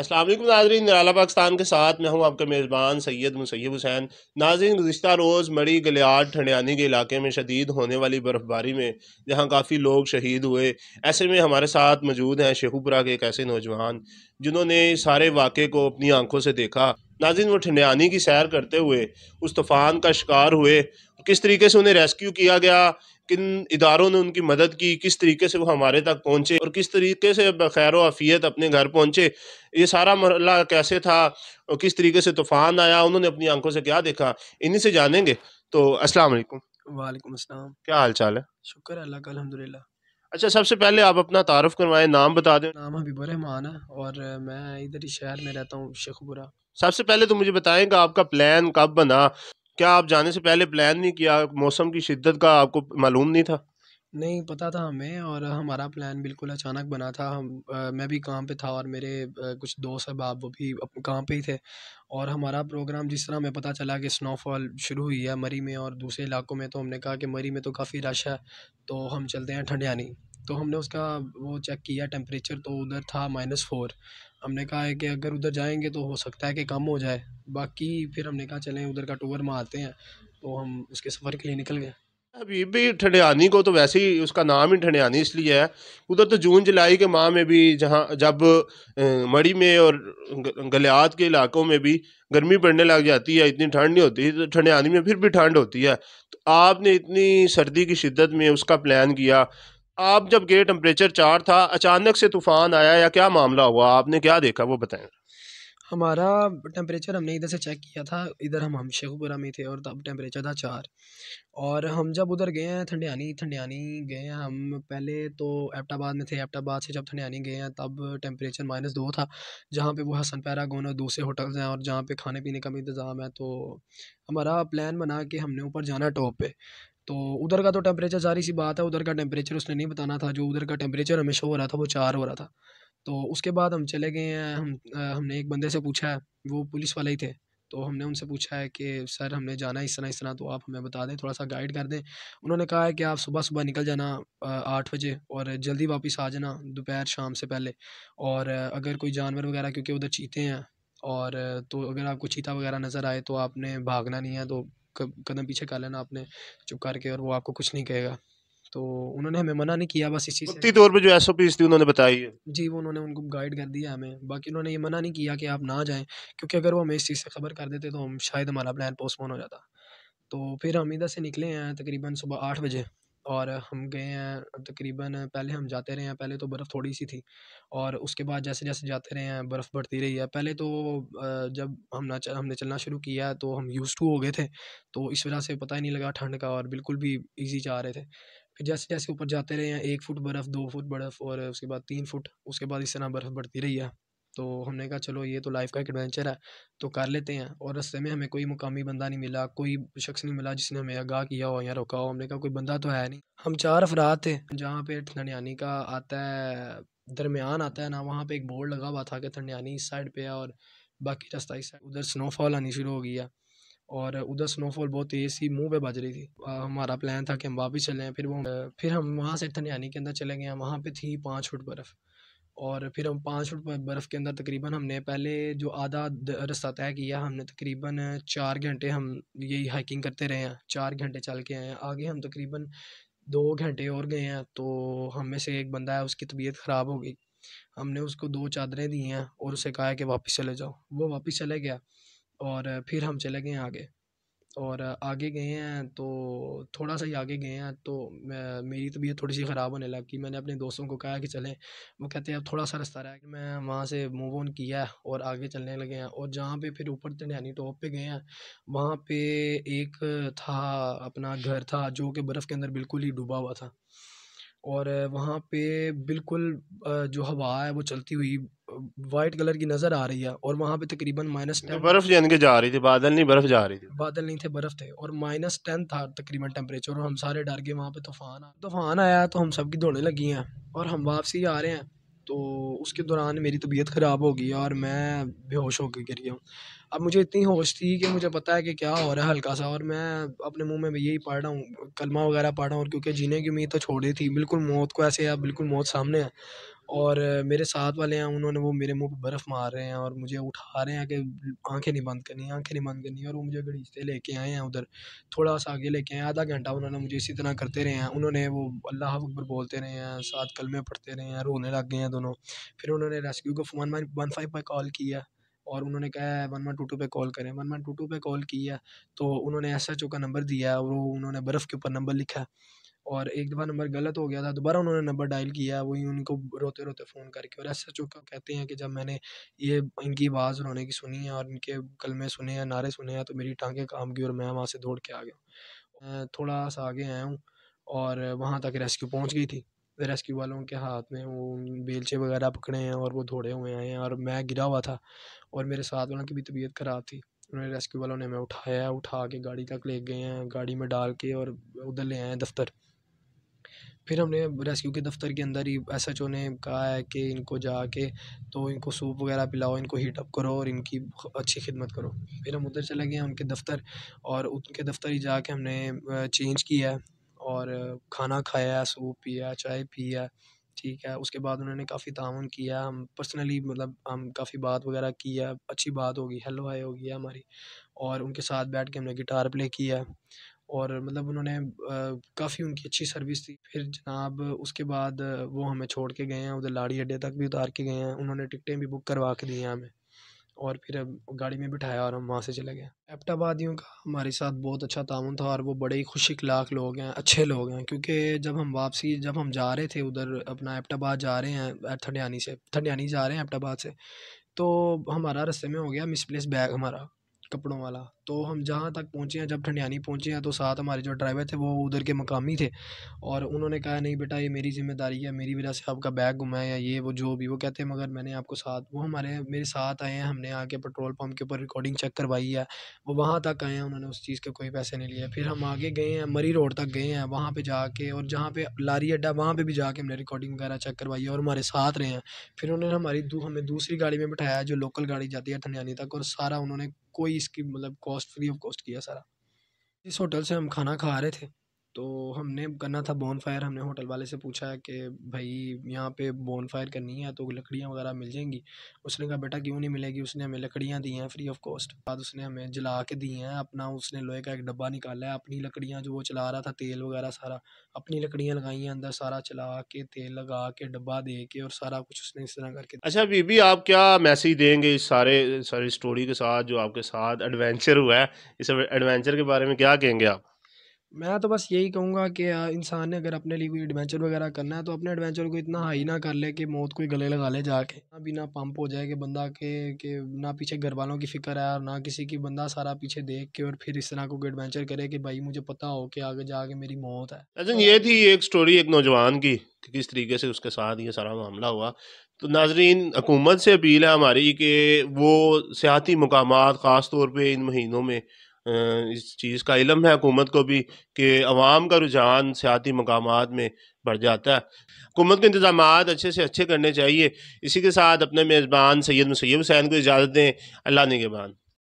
असलम नाजरीन निराला पाकिस्तान के साथ मैं हूं आपका मेज़बान सैयद मुसैब हुसैन नाजरीन गुज्तर रोज़ मड़ी गलियाट ठंडियानी के इलाके में शदीद होने वाली बर्फ़बारी में जहां काफ़ी लोग शहीद हुए ऐसे में हमारे साथ मौजूद हैं शेखुपुरा के एक ऐसे नौजवान जिन्होंने सारे वाक़े को अपनी आंखों से देखा नाजिन वो ठंडियानी की सैर करते हुए उस तूफ़ान का शिकार हुए किस तरीके से उन्हें रेस्क्यू किया गया किन इदारों ने उनकी मदद की किस तरीके से वो हमारे तक पहुंचे और किस तरीके से खैर वफ़ीत अपने घर पहुंचे ये सारा मरला कैसे था और किस तरीके से तूफ़ान आया उन्होंने अपनी आंखों से क्या देखा इन्हीं से जानेंगे तो अस्सलाम वालेकुम वालेकुम अस्सलाम क्या हाल चाल है शुक्र अल्लाह का अलहमदिल्ला अच्छा सबसे पहले आप अपना तारफ़ करवाएं नाम बता दें नाम हबीबुर है और मैं इधर ही शहर में रहता हूँ शेखपुरा सबसे पहले तो मुझे बताएं कि आपका प्लान कब बना क्या आप जाने से पहले प्लान नहीं किया मौसम की शिद्दत का आपको मालूम नहीं था नहीं पता था हमें और हमारा प्लान बिल्कुल अचानक बना था हम आ, मैं भी काम पे था और मेरे आ, कुछ दोस्त अहबाब वो भी काम पे ही थे और हमारा प्रोग्राम जिस तरह हमें पता चला कि स्नोफॉल शुरू हुई है मरी में और दूसरे इलाकों में तो हमने कहा कि मरी में तो काफ़ी रश है तो हम चलते हैं ठंडियानी तो हमने उसका वो चेक किया टेम्परेचर तो उधर था माइनस फोर हमने कहा है कि अगर उधर जाएंगे तो हो सकता है कि कम हो जाए बाकी फिर हमने कहा चलें उधर का टूर मारते हैं तो हम उसके सफ़र के लिए निकल गए अभी भी ठंडियानी को तो वैसे ही उसका नाम ही ठंडियानी इसलिए है उधर तो जून जुलाई के माह में भी जहाँ जब मड़ी में और गलियात के इलाकों में भी गर्मी पड़ने लग जाती है इतनी ठंड नहीं होती तो ठंडियानी में फिर भी ठंड होती है तो आपने इतनी सर्दी की शिद्दत में उसका प्लान किया आप जब गए टेम्परेचर चार था अचानक से तूफान आया या क्या मामला हुआ आपने क्या देखा वो बताएं हमारा टेम्परेचर हमने इधर से चेक किया था इधर हम हम शेखपुरा में थे और तब टेम्परेचर था चार और हम जब उधर गए हैं ठंडियानी ठंडियानी गए हैं हम पहले तो एबटाबाद में थे एबटाबाद से जब ठंडियानी गए हैं तब टेम्परेचर माइनस दो था जहाँ पे वो हसन पैरागोन और दूसरे होटल्स हैं और जहाँ पे खाने पीने का भी इंतज़ाम है तो हमारा प्लान बना के हमने ऊपर जाना टॉप पे तो उधर का तो टेम्परेचर जारी सी बात है उधर का टेम्परेचर उसने नहीं बताना था जो उधर का टेम्परेचर हमें शो हो रहा था वो चार हो रहा था तो उसके बाद हम चले गए हैं हम हमने एक बंदे से पूछा है वो पुलिस वाले ही थे तो हमने उनसे पूछा है कि सर हमने जाना है इस तरह इस तरह तो आप हमें बता दें थोड़ा सा गाइड कर दें उन्होंने कहा है कि आप सुबह सुबह निकल जाना आठ बजे और जल्दी वापस आ जाना दोपहर शाम से पहले और अगर कोई जानवर वगैरह क्योंकि उधर चीते हैं और तो अगर आपको चीता वगैरह नज़र आए तो आपने भागना नहीं है तो कदम पीछे कर लेना आपने चुप करके और वो आपको कुछ नहीं कहेगा तो उन्होंने हमें मना नहीं किया बस इसी से तौर पे जो एस ओ थी उन्होंने बताई है जी वो उन्होंने उनको गाइड कर दिया हमें बाकी उन्होंने ये मना नहीं किया कि आप ना जाएं क्योंकि अगर वो हमें इस चीज़ से खबर कर देते तो हम शायद हमारा प्लान पोस्टपोन हो जाता तो फिर हम इधर से निकले हैं तकरीबन सुबह आठ बजे और हम गए हैं तकरीबन पहले हम जाते रहे हैं पहले तो बर्फ़ थोड़ी सी थी और उसके बाद जैसे जैसे जाते रहे हैं बर्फ़ बढ़ती रही है पहले तो जब हम ना हमने चलना शुरू किया तो हम यूज़ टू हो गए थे तो इस वजह से पता ही नहीं लगा ठंड का और बिल्कुल भी ईजी जा रहे थे फिर जैसे जैसे ऊपर जाते रहे हैं एक फ़ुट बर्फ़ दो फुट बर्फ़ और उसके बाद तीन फुट उसके बाद इस तरह बर्फ़ बढ़ती रही है तो हमने कहा चलो ये तो लाइफ का एक एडवेंचर है तो कर लेते हैं और रस्ते में हमें कोई मुकामी बंदा नहीं मिला कोई शख्स नहीं मिला जिसने हमें आगाह किया हो या रोका हो हमने कहा कोई बंदा तो है नहीं हम चार अफराद थे जहाँ पे ठंडियानी का आता है दरमियान आता है ना वहाँ पे एक बोर्ड लगा हुआ था कि ठंडियानी इस साइड पर है और बाकी रास्ता इस साइड उधर स्नोफॉल आनी शुरू हो गई है और उधर स्नोफॉल बहुत तेज़ थी मुंह पे बज रही थी आ, हमारा प्लान था कि हम वापस चलें फिर वो फिर हम वहाँ से थनियानी के अंदर चले गए वहाँ पे थी पाँच फुट बर्फ़ और फिर हम पाँच फुट बर्फ़ के अंदर तकरीबन हमने पहले जो आधा रास्ता तय किया हमने तकरीबन चार घंटे हम यही हाइकिंग करते रहे हैं चार घंटे चल के आए हैं आगे हम तकरीबन दो घंटे और गए हैं तो हम में से एक बंदा है उसकी तबीयत ख़राब हो गई हमने उसको दो चादरें दी हैं और उसे कहा है कि वापस चले जाओ वो वापस चले गया और फिर हम चले गए आगे और आगे गए हैं तो थोड़ा सा ही आगे गए हैं तो मेरी तबीयत थोड़ी सी ख़राब होने लगी मैंने अपने दोस्तों को कहा कि चलें वो कहते हैं अब थोड़ा सा रास्ता रहा है मैं वहाँ से मूव ऑन किया है और आगे चलने लगे हैं और जहाँ पे फिर ऊपर चंडियानी टॉप पे गए हैं वहाँ पे एक था अपना घर था जो कि बर्फ़ के अंदर बिल्कुल ही डूबा हुआ था और वहाँ पे बिल्कुल जो हवा है वो चलती हुई वाइट कलर की नज़र आ रही है और वहाँ पे तकरीबन माइनस टेन बर्फ़ के जा रही थी बादल नहीं बर्फ़ जा रही थी बादल नहीं थे बर्फ़ थे और माइनस टेन था तकरीबन टेम्परेचर और हम सारे डर गए वहाँ पे तूफ़ान आया तूफ़ान आया तो हम सबकी दौड़ने लगी हैं और हम वापसी आ रहे हैं तो उसके दौरान मेरी तबीयत ख़राब हो गई और मैं बेहोश होकर गिर गया हूँ अब मुझे इतनी होश थी कि मुझे पता है कि क्या हो रहा है हल्का सा और मैं अपने मुंह में यही पढ़ रहा हूँ कलमा वगैरह पढ़ रहा हूँ और क्योंकि जीने की उम्मीद तो छोड़ी थी बिल्कुल मौत को ऐसे है बिल्कुल मौत सामने है और मेरे साथ वाले हैं उन्होंने वो मेरे मुंह पे बर्फ़ मार रहे हैं और मुझे उठा रहे हैं कि आंखें नहीं बंद करनी आंखें नहीं बंद करनी और वो मुझे घसीटते लेके आए हैं उधर थोड़ा सा आगे लेके आए आधा घंटा उन्होंने मुझे इसी तरह करते रहे हैं उन्होंने वो अल्लाह अकबर बोलते रहे हैं साथ कलमे पढ़ते रहे हैं रोने लग गए हैं दोनों फिर उन्होंने रेस्क्यू को वन वन फाइव पर कॉल किया और उन्होंने कहा है वन वन टू टू पर कॉल करें वन वन टू टू पर कॉल किया तो उन्होंने एस एच ओ का नंबर दिया और वो उन्होंने बर्फ़ के ऊपर नंबर लिखा और एक दफ़ा नंबर गलत हो गया था दोबारा उन्होंने नंबर डायल किया वही उनको रोते रोते फ़ोन करके और एस एच ओ का कहते हैं कि जब मैंने ये इनकी आवाज़ रोने की सुनी है और इनके कलमे सुने या नारे सुने हैं तो मेरी टांगें काम की और मैं वहाँ से दौड़ के आ गया थोड़ा सा आगे आया हूँ और वहाँ तक रेस्क्यू पहुँच गई थी रेस्क्यू वालों के हाथ में वो बेलचे वगैरह पकड़े हैं और वो धोड़े हुए आए हैं और मैं गिरा हुआ था और मेरे साथ वालों की भी तबीयत ख़राब थी उन्होंने रेस्क्यू वालों ने हमें उठाया उठा के गाड़ी तक ले गए हैं गाड़ी में डाल के और उधर ले आए हैं दफ्तर फिर हमने रेस्क्यू के दफ्तर के अंदर ही एस एच ओ ने कहा है कि इनको जाके तो इनको सूप वगैरह पिलाओ इनको हीटअप करो और इनकी अच्छी खिदमत करो फिर हम उधर चले गए उनके दफ्तर और उनके दफ्तर ही जाके हमने चेंज किया और खाना खाया सूप पिया चाय पिया ठीक है उसके बाद उन्होंने काफ़ी ताउन किया हम पर्सनली मतलब हम काफ़ी बात वगैरह की है अच्छी बात होगी हेलो हाई होगी हमारी और उनके साथ बैठ के हमने गिटार प्ले किया और मतलब उन्होंने काफ़ी उनकी अच्छी सर्विस थी फिर जनाब उसके बाद वो हमें छोड़ के गए हैं उधर लाड़ी अड्डे तक भी उतार के गए हैं उन्होंने टिकटें भी बुक करवा के दी हैं हमें और फिर अब गाड़ी में बिठाया और हम वहाँ से चले गए एपटाबादियों का हमारे साथ बहुत अच्छा ताउन था और वो बड़े ही खुश इखलाक लोग हैं अच्छे लोग हैं क्योंकि जब हम वापसी जब हम जा रहे थे उधर अपना एपटाबाद जा रहे हैं थंडियानी से थंडियानी जा रहे हैं एपटाबाद से तो हमारा रस्ते में हो गया मिसप्लेस बैग हमारा कपड़ों वाला तो हम जहाँ तक पहुँचे हैं जब ठंडियानी पहुँचे हैं तो साथ हमारे जो ड्राइवर थे वो उधर के मकामी थे और उन्होंने कहा नहीं बेटा ये मेरी ज़िम्मेदारी है मेरी वजह से आपका बैग घुमाया या ये वो जो भी वो कहते हैं मगर मैंने आपको साथ वो हमारे मेरे साथ आए हैं हमने आके पेट्रोल पम्प के ऊपर रिकॉर्डिंग चेक करवाई है वो वहाँ तक आए हैं उन्होंने उस चीज़ के कोई पैसे नहीं लिए फिर हम आगे गए हैं मरी रोड तक गए हैं वहाँ पर जाके और जहाँ पर लारी अड्डा वहाँ पर भी जाके हमने रिकॉर्डिंग वगैरह चेक करवाई है और हमारे साथ रहे हैं फिर उन्होंने हमारी हमें दूसरी गाड़ी में बैठाया जो लोकल गाड़ी जाती है ठंडियानी तक और सारा उन्होंने कोई इसकी मतलब कॉस्ट फ्री ऑफ कॉस्ट किया सारा जिस होटल से हम खाना खा रहे थे तो हमने करना था बोन फायर हमने होटल वाले से पूछा कि भाई यहाँ पे बोन फायर करनी है तो लकड़ियाँ वगैरह मिल जाएंगी उसने कहा बेटा क्यों नहीं मिलेगी उसने हमें लकड़ियाँ दी हैं फ्री ऑफ कॉस्ट बाद उसने हमें जला के दी हैं अपना उसने लोहे का एक डब्बा निकाला है अपनी लकड़ियाँ जो वो चला रहा था तेल वगैरह सारा अपनी लकड़ियाँ लगाई हैं अंदर सारा चला के तेल लगा के डब्बा दे के और सारा कुछ उसने इस तरह करके अच्छा बीबी आप क्या मैसेज देंगे इस सारे सारी स्टोरी के साथ जो आपके साथ एडवेंचर हुआ है इस एडवेंचर के बारे में क्या कहेंगे आप मैं तो बस यही कहूँगा कि इंसान ने अगर अपने लिए कोई एडवेंचर वगैरह करना है तो अपने एडवेंचर को इतना हाई ना कर ले कि मौत कोई गले लगा ले जाके ना बिना पंप हो जाए कि बंदा के के ना पीछे घर वालों की फिक्र है और ना किसी की बंदा सारा पीछे देख के और फिर इस तरह को एडवेंचर करे कि भाई मुझे पता हो कि आगे जाके मेरी मौत है तो, ये थी एक स्टोरी एक नौजवान की कि किस तरीके से उसके साथ ये सारा मामला हुआ तो नाजरीन हुकूमत से अपील है हमारी कि वो सियाती मकाम ख़ास तौर पर इन महीनों में इस चीज़ का इलम है हुकूमत को भी कि अवाम का रुझान सियाती मकाम में बढ़ जाता है हुकूमत के इंतजाम अच्छे से अच्छे करने चाहिए इसी के साथ अपने मेज़बान सैयद मुसैब हुसैन को इजाज़त दें अल्लाह बान